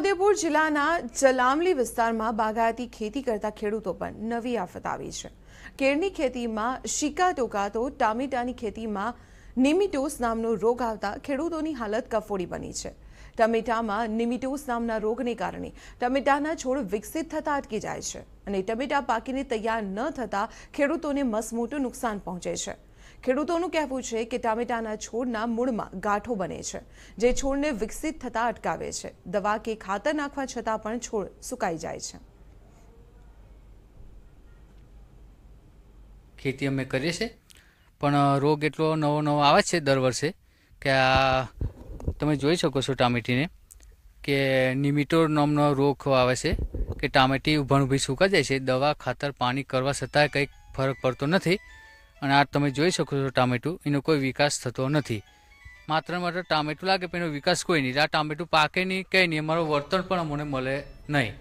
છોટાઉદેપુર જિલ્લાના જલામલી વિસ્તારમાં બાગાયતી ખેતી કરતા ખેડૂતો પર નવી આફત આવી છે કેળની ખેતીમાં શિકા ટોકાતો ટામેટાની ખેતીમાં નિમિટોસ નામનો રોગ આવતા ખેડૂતોની હાલત કફોડી બની છે ટમેટામાં નિમિટોસ નામના રોગને કારણે ટમેટાના છોડ વિકસિત થતા અટકી જાય છે અને ટમેટા પાકીને તૈયાર ન થતા ખેડૂતોને મસમોટું નુકસાન પહોંચે છે ખેડૂતોનું કહેવું છે કે ટામેટાના છોડના મૂળમાં ગાંઠો બને છે જે છોડને વિકસિત થતા અટકાવે છે દવા કે ખાતર નાખવા છતાં પણ છોડ સુકાઈ જાય છે ખેતી અમે કરીએ છીએ પણ રોગ એટલો નવો નવો આવે છે દર વર્ષે કે આ તમે જોઈ શકો છો ટામેટીને કે નિમિટોર નામનો રોગ આવે છે કે ટામેટી ઊભાણ ઊભી સુકાઈ જાય છે દવા ખાતર પાણી કરવા છતાં કંઈક ફરક પડતો નથી અને આ તમે જોઈ શકો છો ટામેટું એનો કોઈ વિકાસ થતો નથી માત્ર માત્ર ટામેટું લાગે પણ એનો વિકાસ કોઈ નહીં આ ટામેટું પાકે નહીં કંઈ નહીં અમારું વર્તન પણ અમને મળે નહીં